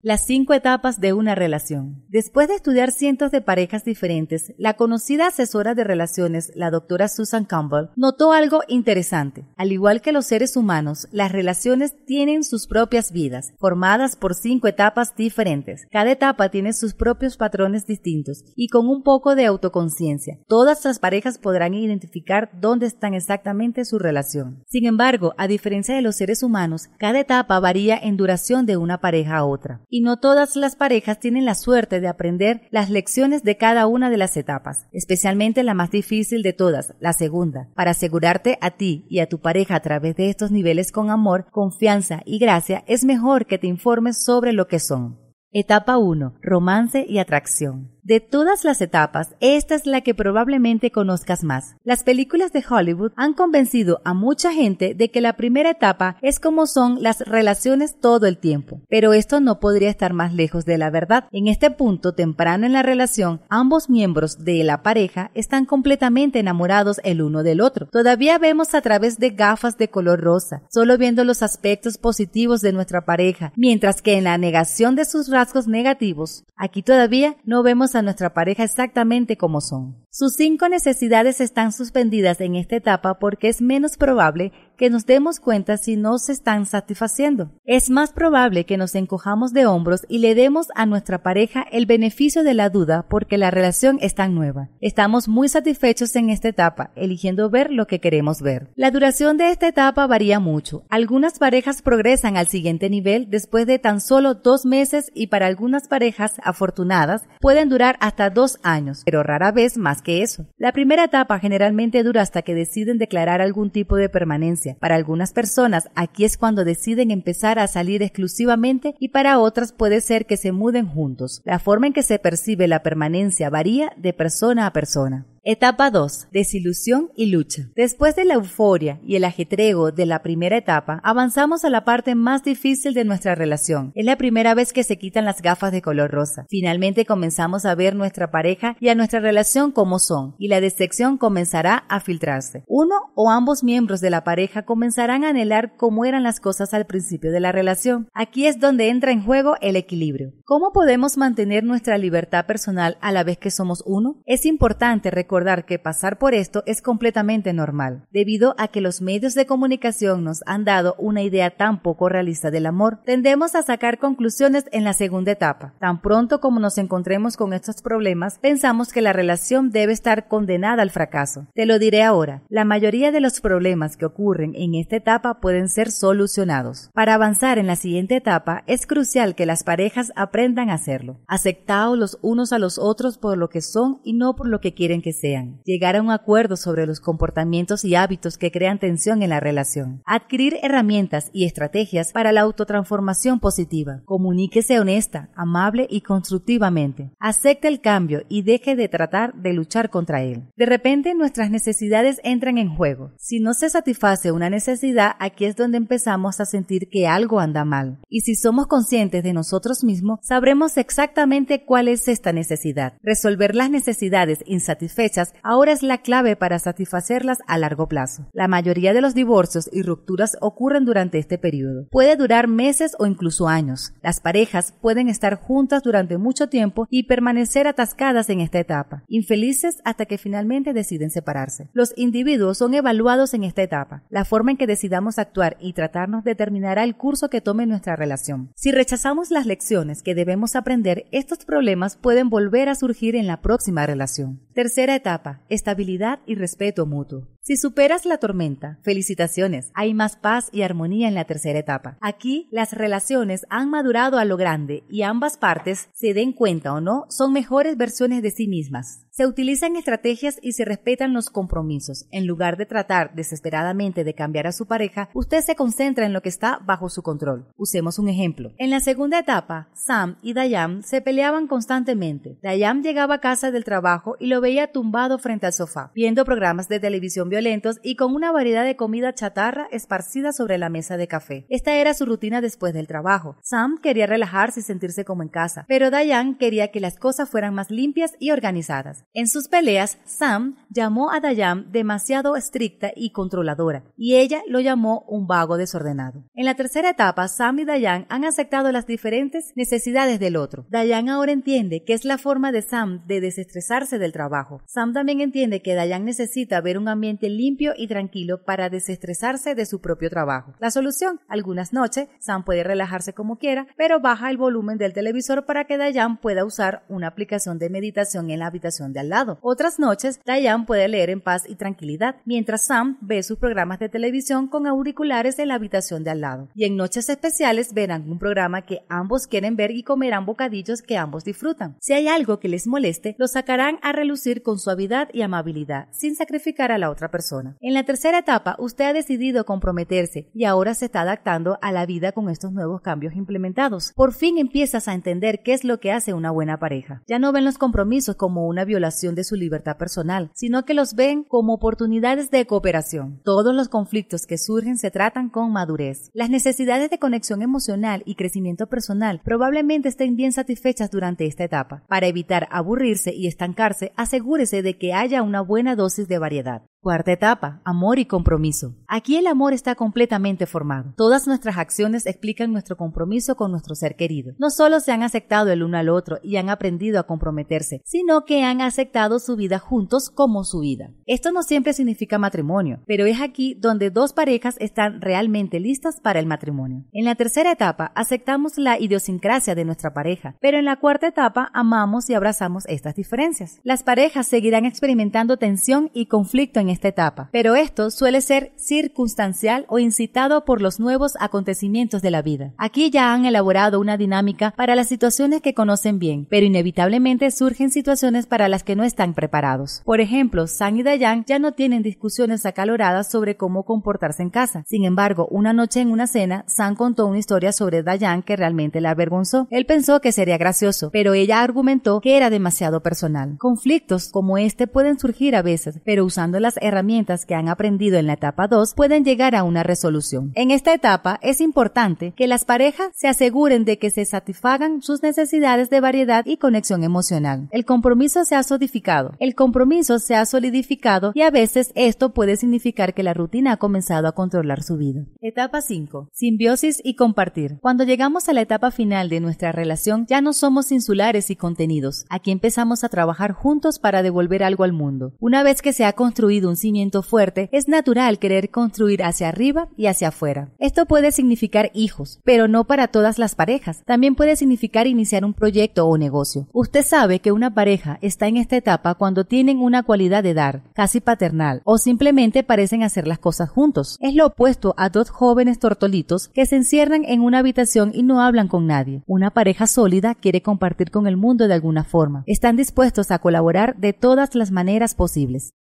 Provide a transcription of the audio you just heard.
Las cinco etapas de una relación. Después de estudiar cientos de parejas diferentes, la conocida asesora de relaciones, la doctora Susan Campbell, notó algo interesante. Al igual que los seres humanos, las relaciones tienen sus propias vidas, formadas por cinco etapas diferentes. Cada etapa tiene sus propios patrones distintos y con un poco de autoconciencia. Todas las parejas podrán identificar dónde están exactamente su relación. Sin embargo, a diferencia de los seres humanos, cada etapa varía en duración de una pareja a otra y no todas las parejas tienen la suerte de aprender las lecciones de cada una de las etapas, especialmente la más difícil de todas, la segunda, para asegurarte a ti y a tu pareja a través de estos niveles con amor, confianza y gracia, es mejor que te informes sobre lo que son. Etapa 1. Romance y atracción. De todas las etapas, esta es la que probablemente conozcas más. Las películas de Hollywood han convencido a mucha gente de que la primera etapa es como son las relaciones todo el tiempo. Pero esto no podría estar más lejos de la verdad. En este punto temprano en la relación, ambos miembros de la pareja están completamente enamorados el uno del otro. Todavía vemos a través de gafas de color rosa, solo viendo los aspectos positivos de nuestra pareja, mientras que en la negación de sus rasgos negativos, aquí todavía no vemos nuestra pareja exactamente como son. Sus cinco necesidades están suspendidas en esta etapa porque es menos probable que nos demos cuenta si no se están satisfaciendo. Es más probable que nos encojamos de hombros y le demos a nuestra pareja el beneficio de la duda porque la relación es tan nueva. Estamos muy satisfechos en esta etapa, eligiendo ver lo que queremos ver. La duración de esta etapa varía mucho. Algunas parejas progresan al siguiente nivel después de tan solo dos meses y para algunas parejas afortunadas pueden durar hasta dos años, pero rara vez más que eso. La primera etapa generalmente dura hasta que deciden declarar algún tipo de permanencia para algunas personas aquí es cuando deciden empezar a salir exclusivamente y para otras puede ser que se muden juntos. La forma en que se percibe la permanencia varía de persona a persona. Etapa 2. Desilusión y lucha. Después de la euforia y el ajetrego de la primera etapa, avanzamos a la parte más difícil de nuestra relación. Es la primera vez que se quitan las gafas de color rosa. Finalmente comenzamos a ver nuestra pareja y a nuestra relación como son, y la decepción comenzará a filtrarse. Uno o ambos miembros de la pareja comenzarán a anhelar cómo eran las cosas al principio de la relación. Aquí es donde entra en juego el equilibrio. ¿Cómo podemos mantener nuestra libertad personal a la vez que somos uno? Es importante recordar recordar que pasar por esto es completamente normal, debido a que los medios de comunicación nos han dado una idea tan poco realista del amor, tendemos a sacar conclusiones en la segunda etapa. Tan pronto como nos encontremos con estos problemas, pensamos que la relación debe estar condenada al fracaso. Te lo diré ahora, la mayoría de los problemas que ocurren en esta etapa pueden ser solucionados. Para avanzar en la siguiente etapa, es crucial que las parejas aprendan a hacerlo. aceptados los unos a los otros por lo que son y no por lo que quieren que sean. llegar a un acuerdo sobre los comportamientos y hábitos que crean tensión en la relación, adquirir herramientas y estrategias para la autotransformación positiva, comuníquese honesta, amable y constructivamente, acepte el cambio y deje de tratar de luchar contra él. De repente nuestras necesidades entran en juego. Si no se satisface una necesidad, aquí es donde empezamos a sentir que algo anda mal. Y si somos conscientes de nosotros mismos, sabremos exactamente cuál es esta necesidad. Resolver las necesidades insatisfechas ahora es la clave para satisfacerlas a largo plazo. La mayoría de los divorcios y rupturas ocurren durante este periodo. Puede durar meses o incluso años. Las parejas pueden estar juntas durante mucho tiempo y permanecer atascadas en esta etapa, infelices hasta que finalmente deciden separarse. Los individuos son evaluados en esta etapa. La forma en que decidamos actuar y tratarnos determinará el curso que tome nuestra relación. Si rechazamos las lecciones que debemos aprender, estos problemas pueden volver a surgir en la próxima relación. Tercera etapa, estabilidad y respeto mutuo. Si superas la tormenta, felicitaciones, hay más paz y armonía en la tercera etapa. Aquí las relaciones han madurado a lo grande y ambas partes, se den cuenta o no, son mejores versiones de sí mismas. Se utilizan estrategias y se respetan los compromisos. En lugar de tratar desesperadamente de cambiar a su pareja, usted se concentra en lo que está bajo su control. Usemos un ejemplo. En la segunda etapa, Sam y Dayam se peleaban constantemente. Dayam llegaba a casa del trabajo y lo veía tumbado frente al sofá, viendo programas de televisión lentos y con una variedad de comida chatarra esparcida sobre la mesa de café. Esta era su rutina después del trabajo. Sam quería relajarse y sentirse como en casa, pero Dayan quería que las cosas fueran más limpias y organizadas. En sus peleas, Sam llamó a Dayan demasiado estricta y controladora, y ella lo llamó un vago desordenado. En la tercera etapa, Sam y Dayan han aceptado las diferentes necesidades del otro. Dayan ahora entiende que es la forma de Sam de desestresarse del trabajo. Sam también entiende que Dayan necesita ver un ambiente limpio y tranquilo para desestresarse de su propio trabajo. La solución, algunas noches, Sam puede relajarse como quiera, pero baja el volumen del televisor para que Dayan pueda usar una aplicación de meditación en la habitación de al lado. Otras noches, Dayan puede leer en paz y tranquilidad, mientras Sam ve sus programas de televisión con auriculares en la habitación de al lado. Y en noches especiales verán un programa que ambos quieren ver y comerán bocadillos que ambos disfrutan. Si hay algo que les moleste, lo sacarán a relucir con suavidad y amabilidad, sin sacrificar a la otra persona. En la tercera etapa, usted ha decidido comprometerse y ahora se está adaptando a la vida con estos nuevos cambios implementados. Por fin empiezas a entender qué es lo que hace una buena pareja. Ya no ven los compromisos como una violación de su libertad personal, sino que los ven como oportunidades de cooperación. Todos los conflictos que surgen se tratan con madurez. Las necesidades de conexión emocional y crecimiento personal probablemente estén bien satisfechas durante esta etapa. Para evitar aburrirse y estancarse, asegúrese de que haya una buena dosis de variedad. Cuarta etapa, amor y compromiso. Aquí el amor está completamente formado. Todas nuestras acciones explican nuestro compromiso con nuestro ser querido. No solo se han aceptado el uno al otro y han aprendido a comprometerse, sino que han aceptado su vida juntos como su vida. Esto no siempre significa matrimonio, pero es aquí donde dos parejas están realmente listas para el matrimonio. En la tercera etapa, aceptamos la idiosincrasia de nuestra pareja, pero en la cuarta etapa amamos y abrazamos estas diferencias. Las parejas seguirán experimentando tensión y conflicto en este esta etapa, pero esto suele ser circunstancial o incitado por los nuevos acontecimientos de la vida. Aquí ya han elaborado una dinámica para las situaciones que conocen bien, pero inevitablemente surgen situaciones para las que no están preparados. Por ejemplo, Sang y Dayan ya no tienen discusiones acaloradas sobre cómo comportarse en casa. Sin embargo, una noche en una cena, San contó una historia sobre Dayan que realmente la avergonzó. Él pensó que sería gracioso, pero ella argumentó que era demasiado personal. Conflictos como este pueden surgir a veces, pero usando las herramientas que han aprendido en la etapa 2 pueden llegar a una resolución. En esta etapa es importante que las parejas se aseguren de que se satisfagan sus necesidades de variedad y conexión emocional. El compromiso se ha solidificado. El compromiso se ha solidificado y a veces esto puede significar que la rutina ha comenzado a controlar su vida. Etapa 5. Simbiosis y compartir. Cuando llegamos a la etapa final de nuestra relación, ya no somos insulares y contenidos. Aquí empezamos a trabajar juntos para devolver algo al mundo. Una vez que se ha construido un cimiento fuerte, es natural querer construir hacia arriba y hacia afuera. Esto puede significar hijos, pero no para todas las parejas. También puede significar iniciar un proyecto o negocio. Usted sabe que una pareja está en esta etapa cuando tienen una cualidad de dar, casi paternal, o simplemente parecen hacer las cosas juntos. Es lo opuesto a dos jóvenes tortolitos que se encierran en una habitación y no hablan con nadie. Una pareja sólida quiere compartir con el mundo de alguna forma. Están dispuestos a colaborar de todas las maneras posibles.